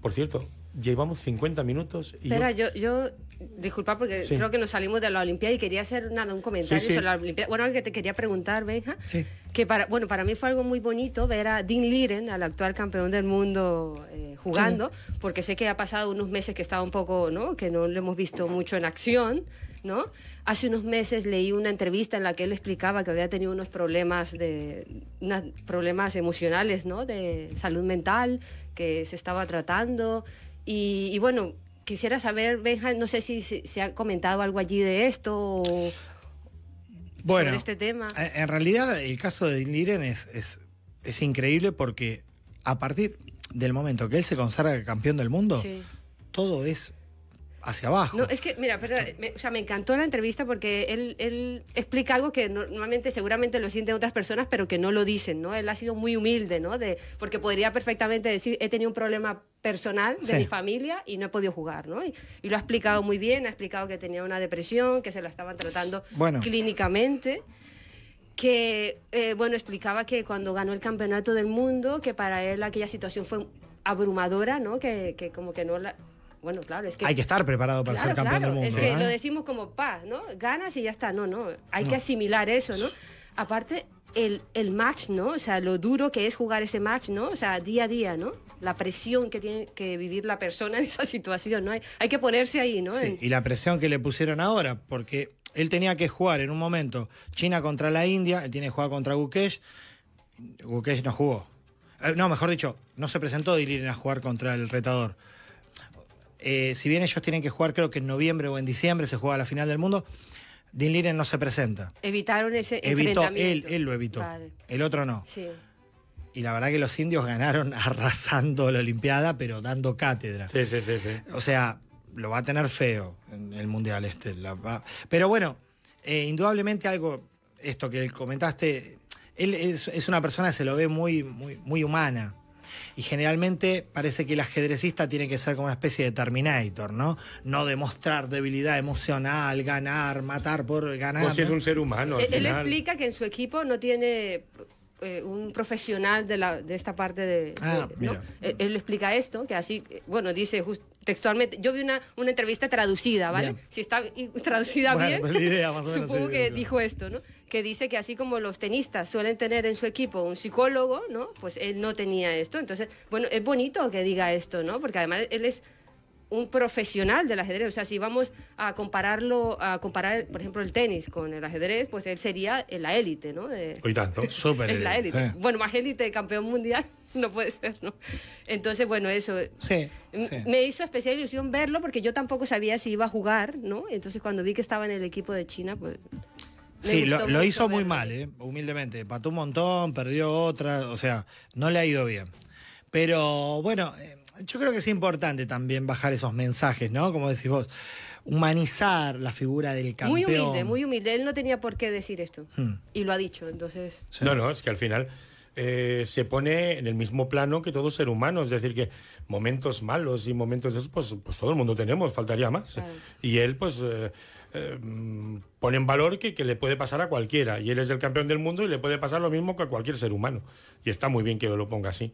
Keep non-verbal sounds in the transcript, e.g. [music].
Por cierto, llevamos 50 minutos y. Espera, yo, yo, disculpa porque creo que nos salimos de la Olimpiada y quería hacer nada, un comentario sobre la Olimpiada. Bueno, algo que te quería preguntar, Benja, que para, bueno, para mí fue algo muy bonito ver a Dean Liren, al actual campeón del mundo, eh, jugando, porque sé que ha pasado unos meses que estaba un poco, ¿no? Que no lo hemos visto mucho en acción. Hace unos meses leí una entrevista en la que él explicaba que había tenido unos problemas, de, problemas emocionales, ¿no? De salud mental, que se estaba tratando. Y, bueno, quisiera saber, no sé si se, ha comentado algo allí de esto o bueno, este tema. En realidad, el caso de Liren es, es, increíble porque a partir del momento que él se consagra campeón del mundo, todo es hacia abajo. No, es que, mira, perdón, o sea, me encantó la entrevista porque él, explica algo que normalmente seguramente lo sienten otras personas, pero que no lo dicen, ¿no? Él ha sido muy humilde, ¿no? De, porque podría perfectamente decir, he tenido un problema personal de mi familia y no he podido jugar, ¿no? Y, lo ha explicado muy bien, ha explicado que tenía una depresión, que se la estaban tratando clínicamente que, eh, bueno, explicaba que cuando ganó el campeonato del mundo, que para él aquella situación fue abrumadora, ¿no? que como que no la, bueno, claro, es que... Hay que estar preparado para ser campeón del mundo. Es que ¿eh? lo decimos como paz, ¿no? Ganas y ya está. No, no, hay que asimilar eso, ¿no? Aparte, el, el, match, ¿no? O sea, lo duro que es jugar ese match, ¿no? O sea, día a día, ¿no? La presión que tiene que vivir la persona en esa [laughs] situación, ¿no? Hay, hay que ponerse ahí, ¿no? Sí, y la presión que le pusieron ahora, porque él tenía que jugar en un momento China contra la India, él tiene que jugar contra Gukesh, Gukesh no jugó. Eh, no, mejor dicho, no se presentó Dilirin a jugar contra el retador. Eh, si bien ellos tienen que jugar creo que en noviembre o en diciembre se juega la final del mundo, Dean Liren no se presenta. Evitaron ese Él, lo evitó, el otro no. Y la verdad que los indios ganaron [laughs] arrasando la Olimpiada, pero dando cátedra. Sí, sí, sí. O sea, lo va a tener feo en el Mundial este. Pero bueno, eh, indudablemente algo, esto que comentaste, él es, una persona que se lo ve muy, muy, muy humana. Y generalmente parece que el ajedrecista tiene que ser como una especie de Terminator, ¿no? No demostrar debilidad emocional, ganar, matar por ganar. O si es un ser humano. él explica que en su equipo no tiene eh, un profesional de, la, de esta parte de... Ah, eh, él, explica esto, que así, bueno, dice textualmente, yo vi una, una entrevista traducida, ¿vale? Si está traducida bien, supongo que dijo esto, ¿no? Que dice que así como los tenistas suelen tener en su equipo un psicólogo, ¿no? Pues él no tenía esto. Entonces, bueno, es bonito que diga esto, ¿no? Porque además él es un profesional del ajedrez. O sea, si vamos a compararlo, a comparar, por ejemplo, el tenis con el ajedrez, pues él sería la élite, ¿no? Hoy tanto, [laughs] súper. la élite. Bueno, más élite, de campeón mundial, [laughs] no puede ser, ¿no? Entonces, bueno, eso. Sí, Me hizo especial ilusión verlo porque yo tampoco sabía si iba a jugar, ¿no? Entonces, cuando vi que estaba en el equipo de China, pues. sí, lo, hizo muy mal, ¿eh? humildemente. Pató un montón, perdió otra, o sea, no le ha ido bien. Pero bueno, eh, yo creo que es importante también bajar esos mensajes, ¿no? Como decís vos, humanizar la figura del campeón. Muy humilde, muy humilde. Él no tenía por qué decir esto. Hmm. Y lo ha dicho, entonces... No, no, es que al final... Eh, se pone en el mismo plano que todo ser humano. Es decir, que momentos malos y momentos de eso, pues, pues todo el mundo tenemos, faltaría más. Y él, pues, eh, pone en valor que, que, le puede pasar a cualquiera. Y él es el campeón del mundo y le puede pasar lo mismo que a cualquier ser humano. Y está muy bien que lo ponga así.